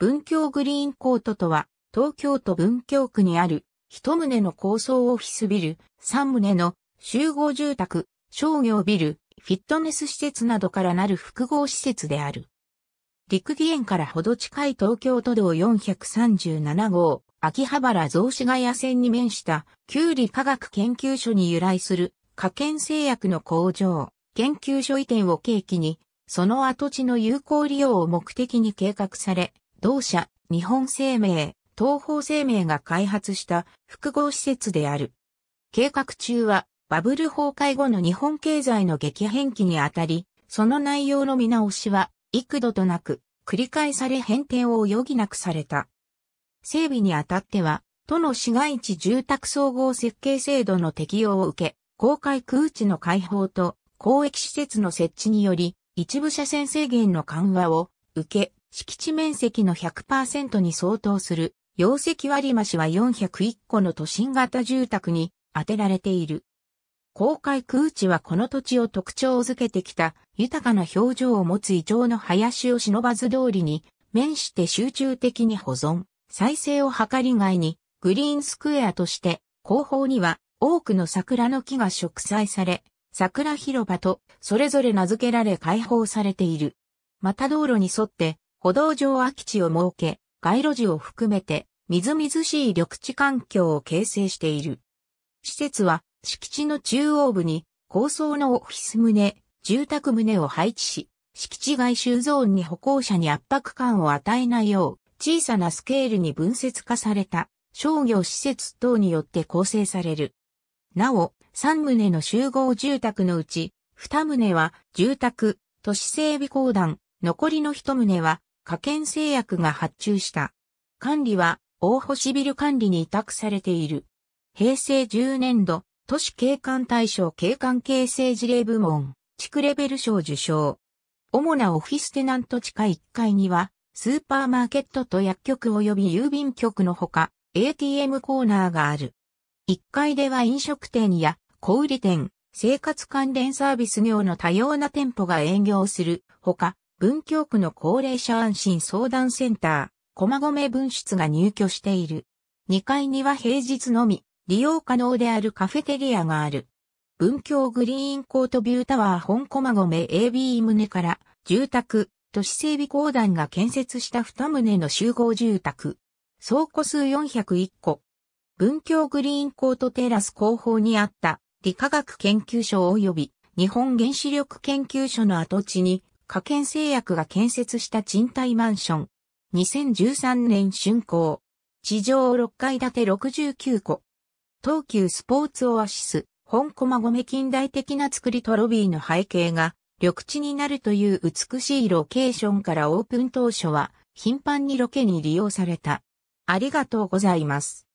文京グリーンコートとは、東京都文京区にある、一棟の高層オフィスビル、三棟の集合住宅、商業ビル、フィットネス施設などからなる複合施設である。陸義園からほど近い東京都道437号、秋葉原雑司ヶ谷線に面した、旧理科学研究所に由来する、科研製薬の工場、研究所移転を契機に、その跡地の有効利用を目的に計画され、同社、日本生命、東方生命が開発した複合施設である。計画中は、バブル崩壊後の日本経済の激変期にあたり、その内容の見直しは、幾度となく、繰り返され変転を余儀なくされた。整備にあたっては、都の市街地住宅総合設計制度の適用を受け、公開空地の開放と公益施設の設置により、一部車線制限の緩和を受け、敷地面積の100%に相当する、容積割増は401個の都心型住宅に当てられている。公開空地はこの土地を特徴づけてきた豊かな表情を持つ異常の林を忍ばず通りに面して集中的に保存、再生を図り外にグリーンスクエアとして後方には多くの桜の木が植栽され、桜広場とそれぞれ名付けられ開放されている。また道路に沿って歩道上空き地を設け、街路樹を含めて、みずみずしい緑地環境を形成している。施設は、敷地の中央部に、高層のオフィス棟、住宅棟を配置し、敷地外周ゾーンに歩行者に圧迫感を与えないよう、小さなスケールに分節化された商業施設等によって構成される。なお、3棟の集合住宅のうち、2棟は住宅、都市整備公団、残りの1棟は科研製薬が発注した。管理は大星ビル管理に委託されている。平成10年度、都市景観対象景観形成事例部門、地区レベル賞受賞。主なオフィステナント地下1階には、スーパーマーケットと薬局及び郵便局のほか、ATM コーナーがある。1階では飲食店や小売店、生活関連サービス業の多様な店舗が営業するほか、文京区の高齢者安心相談センター、駒込分室が入居している。2階には平日のみ、利用可能であるカフェテリアがある。文京グリーンコートビュータワー本駒込 AB 棟から、住宅、都市整備公団が建設した2棟の集合住宅。総戸数401戸。文京グリーンコートテラス後方にあった理化学研究所及び日本原子力研究所の跡地に科建製薬が建設した賃貸マンション。2013年竣工。地上6階建て69個。東急スポーツオアシス、本駒込近代的な作りとロビーの背景が緑地になるという美しいロケーションからオープン当初は頻繁にロケに利用された。ありがとうございます。